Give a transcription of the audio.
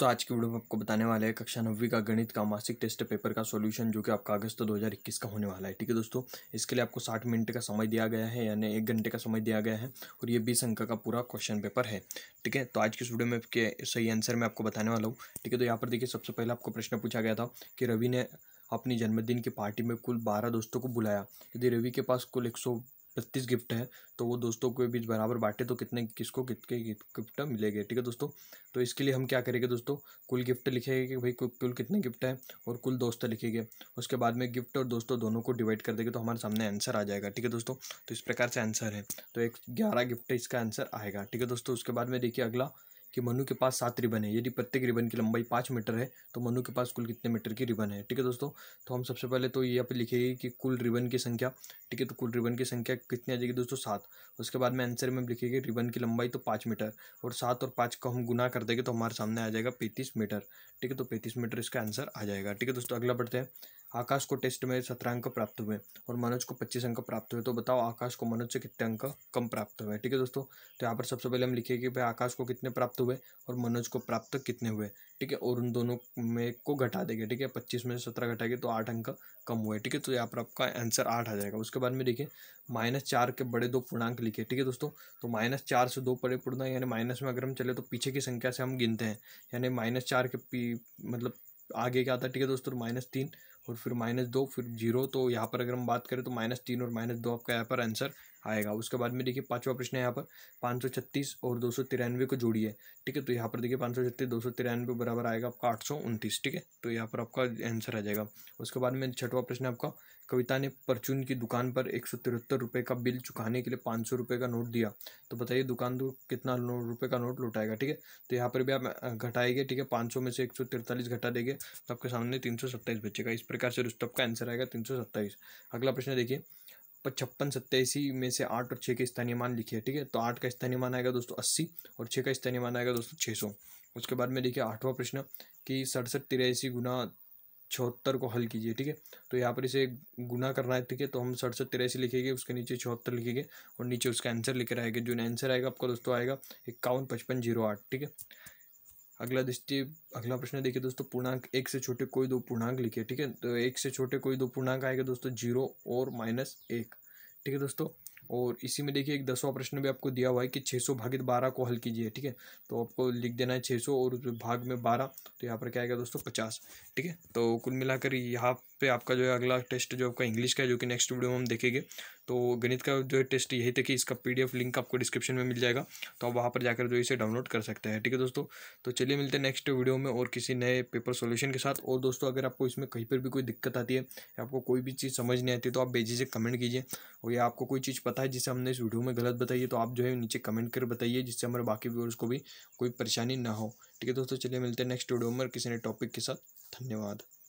तो आज की वीडियो में आपको बताने वाले हैं कक्षा नब्बी का गणित का मासिक टेस्ट पेपर का सॉल्यूशन जो कि आपका अगस्त 2021 का होने वाला है ठीक है दोस्तों इसके लिए आपको 60 मिनट का समय दिया गया है यानी एक घंटे का समय दिया गया है और ये बीस अंक का पूरा क्वेश्चन पेपर है ठीक है तो आज की इस वीडियो में के सही आंसर मैं आपको बताने वाला हूँ ठीक है तो यहाँ पर देखिए सबसे पहले आपको प्रश्न पूछा गया था कि रवि ने अपनी जन्मदिन की पार्टी में कुल बारह दोस्तों को बुलाया यदि रवि के पास कुल एक बत्तीस गिफ्ट हैं तो वो दोस्तों के बीच बराबर बांटे तो कितने किसको कितने गिफ्ट मिलेंगे ठीक है दोस्तों तो इसके लिए हम क्या करेंगे दोस्तों कुल गिफ्ट लिखेंगे कि भाई कुल कितने गिफ्ट हैं और कुल दोस्त लिखेंगे उसके बाद में गिफ्ट और दोस्तों दोनों को डिवाइड कर देंगे तो हमारे सामने आंसर आ जाएगा ठीक है दोस्तों तो इस प्रकार से आंसर है तो एक ग्यारह गिफ्ट इसका आंसर आएगा ठीक है दोस्तों उसके बाद में देखिए अगला कि मनु के पास सात रिबन है यदि प्रत्येक रिबन की लंबाई पाँच मीटर है तो मनु के पास कुल कितने मीटर की रिबन है ठीक है दोस्तों तो हम सबसे पहले तो यहाँ पे लिखेगी कि कुल रिबन की संख्या ठीक है तो कुल रिबन की संख्या कितनी आ जाएगी दोस्तों सात उसके बाद में आंसर में लिखेंगे रिबन की लंबाई तो पाँच मीटर और सात और पाँच को हम गुना कर देंगे तो हमारे सामने आ जाएगा पैंतीस मीटर ठीक है तो पैंतीस मीटर इसका आंसर आ जाएगा ठीक है दोस्तों अगला बढ़ते हैं आकाश को टेस्ट में सत्रह अंक प्राप्त हुए और मनोज को पच्चीस अंक प्राप्त हुए तो बताओ आकाश को मनोज से कितने अंक कम प्राप्त हुए ठीक है दोस्तों तो यहाँ पर सबसे पहले हम लिखेंगे भाई आकाश को कितने प्राप्त हुए और मनोज को प्राप्त कितने हुए ठीक है और उन दोनों में को घटा देंगे ठीक है पच्चीस में से सत्रह घटाएंगे तो आठ अंक कम हुए ठीक है तो यहाँ पर आपका आंसर आठ आ जाएगा उसके बाद में देखिए माइनस चार के बड़े दो पूर्णांक लिखे ठीक है दोस्तों तो माइनस चार से दो बड़े पूर्णांक यानी माइनस में अगर हम चले तो पीछे की संख्या से हम गिनते हैं यानी माइनस चार के पी मतलब आगे क्या आता है ठीक है दोस्तों माइनस तीन और फिर माइनस दो फिर जीरो तो यहाँ पर अगर हम बात करें तो माइनस तीन और माइनस दो आपका यहाँ पर आंसर आएगा उसके बाद में देखिए पांचवा प्रश्न है यहाँ पर पाँच सौ छत्तीस और दो सौ तिरानवे को जोड़िए ठीक है तो यहाँ पर देखिए पाँच सौ छत्तीस दो सौ तिरानवे बराबर आएगा आपका आठ सौ उनतीस ठीक है तो यहाँ पर आपका आंसर आ जाएगा उसके बाद में छठवा प्रश्न है आपका कविता ने परचून की दुकान पर एक सौ तिहत्तर रुपये का बिल चुकाने के लिए पाँच सौ रुपये का नोट दिया तो बताइए दुकान दो कितना रुपये का नोट लौटाएगा ठीक है तो यहाँ पर भी आप घटाएंगे ठीक है पाँच सौ में से एक सौ तिरतालीस घटा देंगे तो आपके सामने तीन सौ सत्ताईस बचेगा इस प्रकार प्रकार से रुस्तव का आंसर आएगा तीन अगला प्रश्न देखिए छप्पन सत्ताईसी में से आठ और छः के स्थानीय मान लिखिए ठीक है तो आठ का स्थानीय मान आएगा दोस्तों अस्सी और छः का स्थानीय मान आएगा दोस्तों छः उसके बाद में देखिए आठवां प्रश्न कि सड़सठ तिरासी गुना छहत्तर को हल कीजिए ठीक है तो यहाँ पर इसे गुना करना है ठीक है तो हम सड़सठ तिरासी लिखेंगे उसके नीचे छहत्तर लिखेंगे और नीचे उसका आंसर लेकर आएगा जो आंसर आएगा आपका दोस्तों आएगा इक्यावन पचपन जीरो आठ ठीक है अगला दृष्टि अगला प्रश्न देखिए दोस्तों पूर्णांक एक से छोटे कोई दो पूर्णांक लिखिए ठीक है तो एक से छोटे कोई दो पूर्णांक आएगा दोस्तों जीरो और माइनस एक ठीक है दोस्तों और इसी में देखिए एक दसवां प्रश्न भी आपको दिया हुआ है कि छः सौ भागित बारह को हल कीजिए ठीक है तो आपको लिख देना है छः सौ और भाग में बारह तो यहाँ पर क्या आएगा दोस्तों पचास ठीक है तो कुल मिलाकर यहाँ पे आपका जो है अगला टेस्ट जो आपका इंग्लिश का है जो कि नेक्स्ट वीडियो में हम देखेंगे तो गणित का जो है टेस्ट यही था कि इसका पीडीएफ लिंक आपको डिस्क्रिप्शन में मिल जाएगा तो आप वहाँ पर जाकर जो इसे डाउनलोड कर सकते हैं ठीक है दोस्तों तो चलिए मिलते हैं नेक्स्ट वीडियो में और किसी नए पेपर सोल्यूशन के साथ और दोस्तों अगर आपको इसमें कहीं पर भी कोई दिक्कत आती है या आपको कोई भी चीज़ समझ नहीं आती तो आप से कमेंट कीजिए और या आपको कोई चीज़ पता है जिसे हमने इस वीडियो में गलत बताइए तो आप जो है नीचे कमेंट कर बताइए जिससे हमारे बाकी व्यूअर्स को भी कोई परेशानी ना हो ठीक है दोस्तों चलिए मिलते हैं नेक्स्ट वीडियो में किसी नए टॉपिक के साथ धन्यवाद